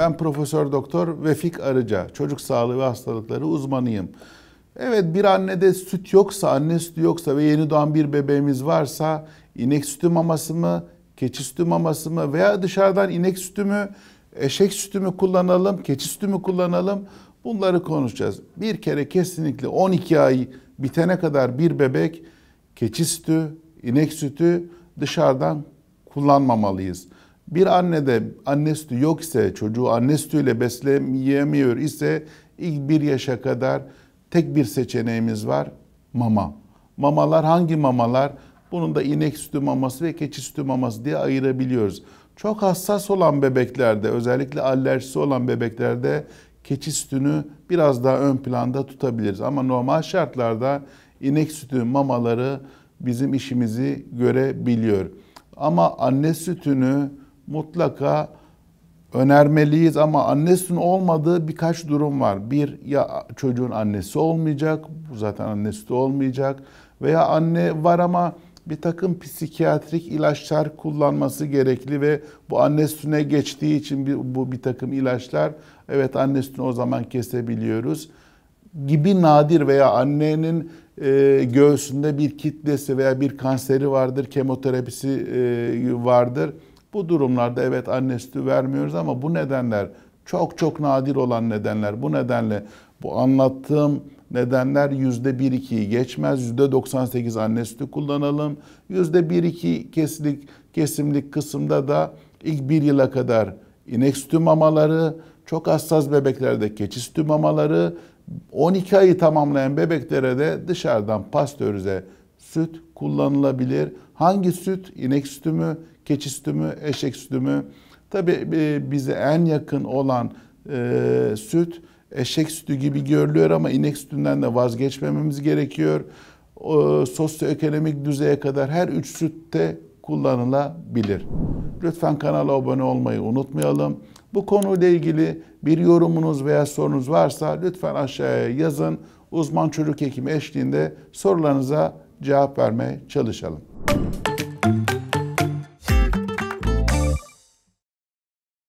Ben Profesör Doktor Vefik Arıca, çocuk sağlığı ve hastalıkları uzmanıyım. Evet bir annede süt yoksa, anne sütü yoksa ve yeni doğan bir bebeğimiz varsa inek sütü maması mı, keçi sütü maması mı veya dışarıdan inek sütü mü, eşek sütü mü kullanalım, keçi sütü mü kullanalım bunları konuşacağız. Bir kere kesinlikle 12 ay bitene kadar bir bebek keçi sütü, inek sütü dışarıdan kullanmamalıyız. Bir annede anne sütü yok ise çocuğu anne sütüyle besleyemiyor ise ilk bir yaşa kadar tek bir seçeneğimiz var mama. Mamalar hangi mamalar? Bunun da inek sütü maması ve keçi sütü maması diye ayırabiliyoruz. Çok hassas olan bebeklerde özellikle alerjisi olan bebeklerde keçi sütünü biraz daha ön planda tutabiliriz. Ama normal şartlarda inek sütü mamaları bizim işimizi görebiliyor. Ama anne sütünü mutlaka önermeliyiz ama annesinin olmadığı birkaç durum var. Bir ya çocuğun annesi olmayacak, zaten annesi de olmayacak veya anne var ama bir takım psikiyatrik ilaçlar kullanması gerekli ve bu anne sütüne geçtiği için bir, bu bir takım ilaçlar evet anne sütünü o zaman kesebiliyoruz gibi nadir veya annenin e, göğsünde bir kitlesi veya bir kanseri vardır, kemoterapisi e, vardır bu durumlarda evet anne sütü vermiyoruz ama bu nedenler çok çok nadir olan nedenler. Bu nedenle bu anlattığım nedenler yüzde bir ikiyi geçmez. Yüzde 98 anne sütü kullanalım. Yüzde bir iki keslik, kesimlik kısımda da ilk bir yıla kadar inek sütü mamaları, çok hassas bebeklerde keçi sütü mamaları, 12 ayı tamamlayan bebeklere de dışarıdan pastörize süt kullanılabilir. Hangi süt? İnek sütü mü, keçi sütü mü, eşek sütü mü? Tabii e, bize en yakın olan e, süt eşek sütü gibi görülüyor ama inek sütünden de vazgeçmememiz gerekiyor. E, sosyoekonomik düzeye kadar her üç sütte kullanılabilir. Lütfen kanala abone olmayı unutmayalım. Bu konuyla ilgili bir yorumunuz veya sorunuz varsa lütfen aşağıya yazın. Uzman çocuk hekimi eşliğinde sorularınıza cevap vermeye çalışalım.